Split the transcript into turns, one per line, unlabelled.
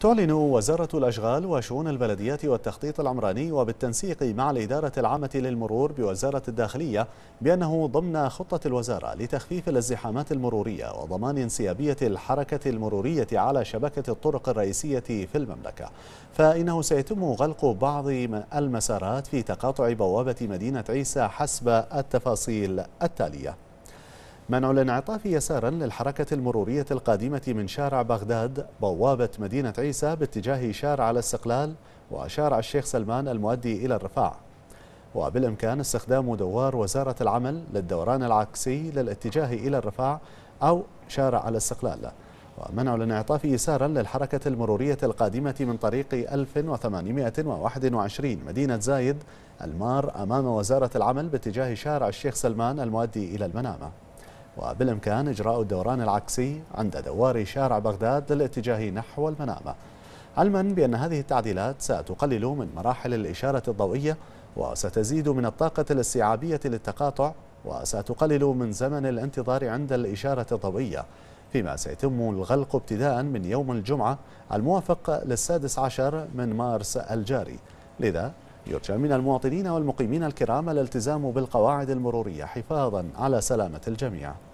تعلن وزارة الأشغال وشؤون البلديات والتخطيط العمراني وبالتنسيق مع الإدارة العامة للمرور بوزارة الداخلية بأنه ضمن خطة الوزارة لتخفيف الازدحامات المرورية وضمان انسيابية الحركة المرورية على شبكة الطرق الرئيسية في المملكة فإنه سيتم غلق بعض المسارات في تقاطع بوابة مدينة عيسى حسب التفاصيل التالية منع الانعطاف يسارا للحركة المرورية القادمة من شارع بغداد بوابة مدينة عيسى باتجاه شارع الاستقلال وشارع الشيخ سلمان المؤدي إلى الرفاع وبالإمكان استخدام دوار وزارة العمل للدوران العكسي للاتجاه إلى الرفاع أو شارع الاستقلال ومنع الانعطاف يسارا للحركة المرورية القادمة من طريق 1821 مدينة زايد المار أمام وزارة العمل باتجاه شارع الشيخ سلمان المؤدي إلى المنامة وبالإمكان إجراء الدوران العكسي عند دوار شارع بغداد للاتجاه نحو المنامة علما بأن هذه التعديلات ستقلل من مراحل الإشارة الضوئية وستزيد من الطاقة الاستيعابية للتقاطع وستقلل من زمن الانتظار عند الإشارة الضوئية فيما سيتم الغلق ابتداء من يوم الجمعة الموافق للسادس عشر من مارس الجاري لذا يرجى من المواطنين والمقيمين الكرام الالتزام بالقواعد المرورية حفاظا على سلامة الجميع